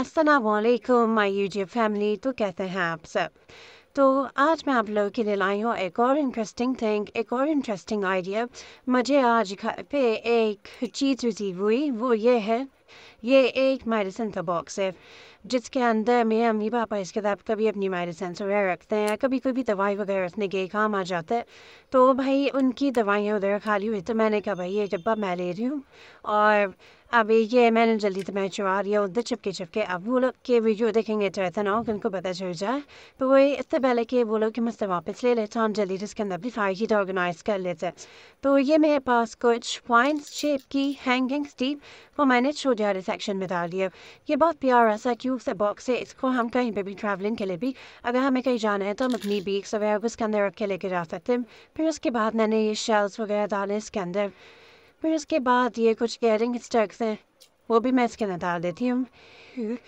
असलकुम my YouTube family तो कैसे हैं आप सब तो आज मैं आप लोगों के लिए लाई हूँ एक और इंटरेस्टिंग थिंग एक और इंटरेस्टिंग आइडिया मुझे आज घर पे एक चीज़ रिसीव हुई वो ये है ये एक मेडिसिन का तो बॉक्स है जिसके अंदर मेरे अम्मी पापा इसके साथ कभी अपनी मेडिसिन वगैरह रखते हैं कभी कभी दवाई वगैरह रखने के काम आ जाता है तो भाई उनकी दवाइयाँ उधर खाली हुई तो मैंने कहा भाई ये डब्बा मैं ले रही हूँ और अब ये मैंने जल्दी तो मैं चुरा लिया उधर चिपके चिपके अब वो लोग के वीडियो देखेंगे तो ऐसा ना हो कि उनको पता चल जाए तो वही इससे पहले कि वो लोग मुझसे वापस ले लेते हैं हम जल्दी जिसके अंदर अपनी फाइट ऑर्गेनाइज कर लेते हैं तो ये मेरे पास कुछ पॉइंट्स शेप की हैंगिंग स्टीप वो मैंने छोड़ सेक्शन में डाल दिया ये बहुत प्यारा सा क्यूब सा बॉक्स है इसको हम कहीं पर भी ट्रैवलिंग के लिए भी अगर हमें कहीं जाना है तो हम अपनी बीक्स वगैरह को इसके अंदर रख के लेके जा सकते हैं फिर उसके बाद मैंने ये शेल्स वगैरह डाले इसके अंदर फिर उसके बाद ये कुछ इयरिंग स्टक्स हैं वो भी मैं इसके अंदर डाल देती हूँ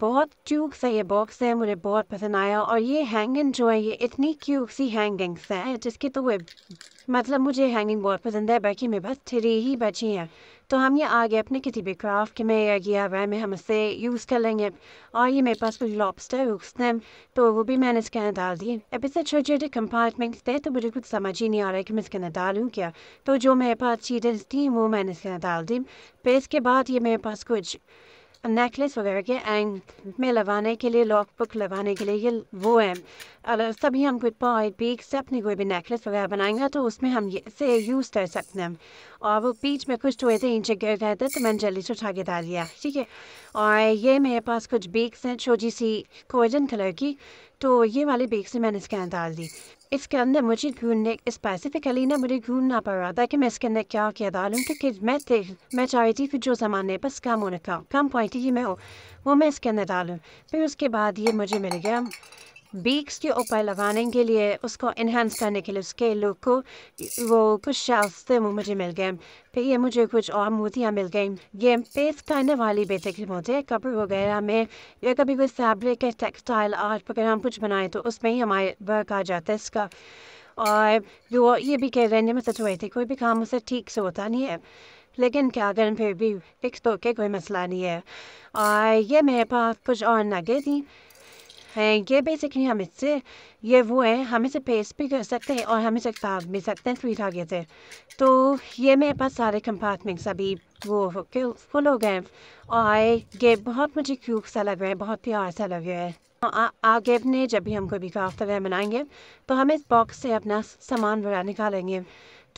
बहुत क्यूट सा ये बॉक्स है मुझे बहुत पसंद आया और ये हैंगिंग जो है ये इतनी क्यूक सी हैंगिंग्स है जिसकी तो वे मतलब मुझे हैंगिंग बहुत पसंद है बाकी मैं बस थ्री ही बची हैं तो हम ये आगे अपने किसी भी क्राफ्ट में या गिया में हम इसे यूज़ कर लेंगे और ये मेरे पास कुछ लॉबस्टर हैं तो वो भी मैंने इसके अंदर डाल दिए अब इससे छोटे छोटे कंपार्टमेंट्स थे तो मुझे कुछ समझ ही नहीं आ रहा है कि मैं इसके अंदर डालूँ क्या तो जो मेरे पास चीज़ें थी वो मैंने इसके अंदर डाल दी फिर इसके बाद ये मेरे पास कुछ नेकलेस वगैरह के एंग में लगाने के लिए लॉक बुक लगाने के लिए ये वो है अगर तभी हम कोई पॉइंट पीक से अपनी कोई भी नेकलेस वगैरह बनाएंगे तो उसमें हम ये से यूज़ कर सकते हैं और वो बीच में कुछ टोए थे इंचे गिर गए थे तो मैंने जल्दी से उठा के डाल दिया ठीक है और ये मेरे पास कुछ बीक्स हैं छोटी सी कोजन कलर की तो ये वाले बेग से मैंने स्कैन डाल दी इसके अंदर मुझे ढूंढने स्पेसिफिकली ना मुझे ढूंढना पड़ रहा था कि मैं इसके अंदर क्या क्या डालूँ क्योंकि मैं देख मैं चाह रही थी कि जो ज़माने बस कम होने का कम क्वान्टिटी में मैं वो मैं इसके अंदर डालूँ फिर उसके बाद ये मुझे मिल गया बीक्स के ऊपर लगाने के लिए उसको इन्हेंस करने के लिए उसके लुक को वो कुछ शेल्फ वो मुझे मिल गए फिर ये मुझे कुछ और मोतियाँ मिल गई ये पेस्ट करने वाली बेसिकली मोते कपड़े वगैरह में या कभी कोई फैब्रिक या टेक्सटाइल आर्ट वगैरह हम कुछ बनाए तो उसमें ही हमारे वर्क आ जाता है इसका और वो ये भी कह रहे हैं मैं सच हुए थे कोई भी काम उसे ठीक से होता नहीं है लेकिन क्या करें फिर भी फिक्स तो के कोई मसला नहीं है और ये मेरे पास कुछ और नगे थी ये बेसिकली हम इससे ये वो है हम इसे पेस्ट भी कर सकते हैं और हम इसे टाग भी सकते हैं थ्री धागे से तो ये मेरे पास सारे कंपार्टमेंट्स अभी वो फुल हो गए और ये बहुत मुझे क्यूब सा लग रहा है बहुत प्यार सा लग रहा है आगे अपने जब भी हम कोई भी क्राफ्ट वगैरह बनाएंगे तो हम इस बॉक्स से अपना सामान वगैरह निकालेंगे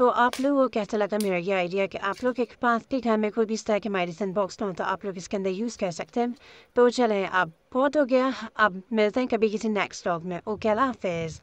तो आप लोगों को कैसा लगा मेरा ये आइडिया कि आप लोग के पास के घर में कोई भी इस तरह के मेडिसिन बॉक्स हो तो आप लोग इसके अंदर यूज़ कर सकते हैं तो चलें अब बहुत हो गया अब मिलते हैं कभी किसी नेक्स्ट ब्लॉग में ओके अला हाफिज़